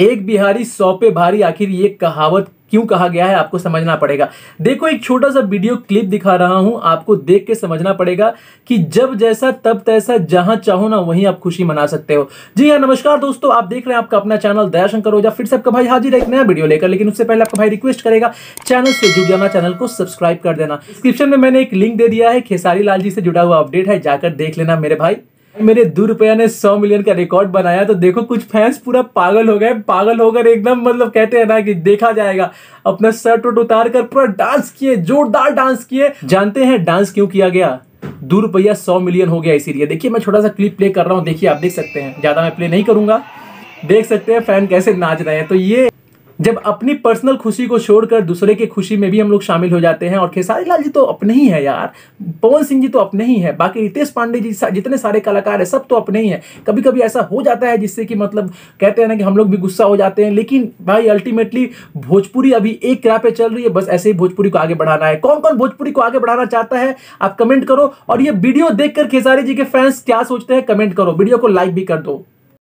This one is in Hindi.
एक बिहारी सौ पे भारी आखिर ये कहावत क्यों कहा गया है आपको समझना पड़ेगा देखो एक छोटा सा वीडियो क्लिप दिखा रहा हूं आपको देख के समझना पड़ेगा कि जब जैसा तब तैसा जहां चाहो ना वहीं आप खुशी मना सकते हो जी हाँ नमस्कार दोस्तों आप देख रहे हैं आपका अपना चैनल दयाशंकर ओझा फिर से आपका भाई हाजिर है एक नया वीडियो लेकर लेकिन उससे पहले आपका भाई रिक्वेस्ट करेगा चैनल से जुड़ जाना चैनल को सब्सक्राइब कर देना डिस्क्रिप्शन में मैंने एक लिंक दे दिया है खेसारी लाल जी से जुड़ा हुआ अपडेट है जाकर देख लेना मेरे भाई मेरे दो रुपया ने सौ मिलियन का रिकॉर्ड बनाया तो देखो कुछ फैंस पूरा पागल हो गए पागल होकर एकदम मतलब कहते हैं ना कि देखा जाएगा अपना शर्ट वर्ट उतार कर पूरा डांस किए जोरदार डांस किए जानते हैं डांस क्यों किया गया दो रुपया सौ मिलियन हो गया इसीलिए देखिए मैं छोटा सा क्लिप प्ले कर रहा हूँ देखिए आप देख सकते हैं ज़्यादा मैं प्ले नहीं करूंगा देख सकते हैं फैन कैसे नाच रहे हैं तो ये जब अपनी पर्सनल खुशी को छोड़कर दूसरे की खुशी में भी हम लोग शामिल हो जाते हैं और खेसारी लाल जी तो अपने ही है यार पवन सिंह जी तो अपने ही है बाकी रितेश पांडे जी जितने सारे कलाकार हैं सब तो अपने ही हैं कभी कभी ऐसा हो जाता है जिससे कि मतलब कहते हैं ना कि हम लोग भी गुस्सा हो जाते हैं लेकिन भाई अल्टीमेटली भोजपुरी अभी एक किरा पे चल रही है बस ऐसे ही भोजपुरी को आगे बढ़ाना है कौन कौन भोजपुरी को आगे बढ़ाना चाहता है आप कमेंट करो और ये वीडियो देखकर खेसारी जी के फैंस क्या सोचते हैं कमेंट करो वीडियो को लाइक भी कर दो